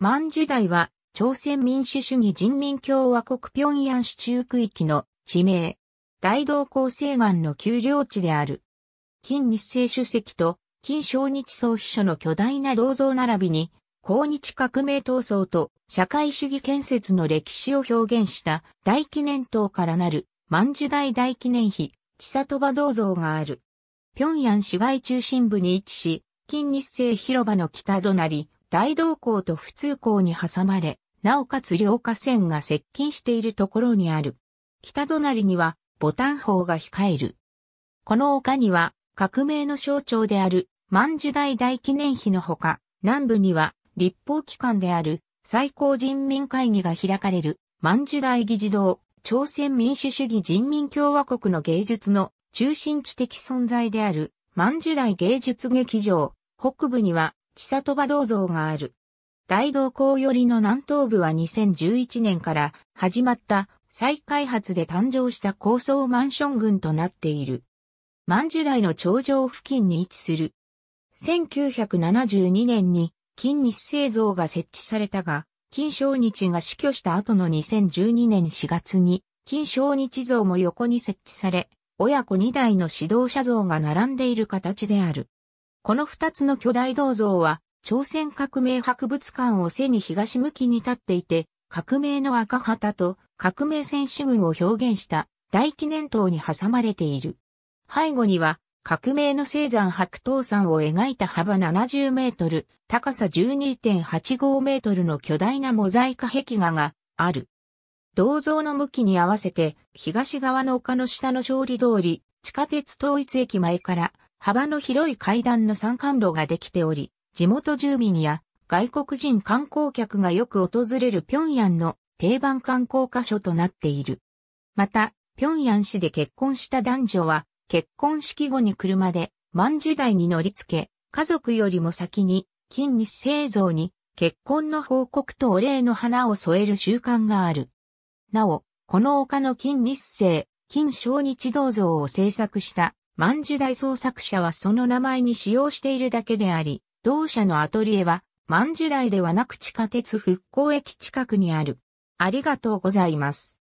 満時代は、朝鮮民主主義人民共和国平壌市中区域の地名、大道厚西岸の丘陵地である。金日成主席と金正日総秘書の巨大な銅像並びに、抗日革命闘争と社会主義建設の歴史を表現した大記念塔からなる万寿代大記念碑、千里場銅像がある。平壌市街中心部に位置し、金日成広場の北隣、大道港と普通港に挟まれ、なおかつ両河川が接近しているところにある。北隣には、ボタン砲が控える。この丘には、革命の象徴である、万寿大大記念碑のほか、南部には、立法機関である、最高人民会議が開かれる、万寿大議事堂、朝鮮民主主義人民共和国の芸術の中心地的存在である、万寿大芸術劇場、北部には、千里馬銅像がある。大道港寄りの南東部は2011年から始まった再開発で誕生した高層マンション群となっている。万寿台の頂上付近に位置する。1972年に金日製像が設置されたが、金正日が死去した後の2012年4月に金正日像も横に設置され、親子2代の指導者像が並んでいる形である。この二つの巨大銅像は、朝鮮革命博物館を背に東向きに立っていて、革命の赤旗と革命戦士軍を表現した大記念塔に挟まれている。背後には、革命の青山白桃山を描いた幅70メートル、高さ12.85メートルの巨大なモザイカ壁画がある。銅像の向きに合わせて、東側の丘の下の勝利通り、地下鉄統一駅前から幅の広い階段の山間路ができており、地元住民や外国人観光客がよく訪れる平壌の定番観光箇所となっている。また、平壌市で結婚した男女は、結婚式後に車で万時代に乗り付け、家族よりも先に金日製造に結婚の報告とお礼の花を添える習慣がある。なお、この丘の金日製、金小日銅像を制作した万寿大創作者はその名前に使用しているだけであり、同社のアトリエは万寿大ではなく地下鉄復興駅近くにある。ありがとうございます。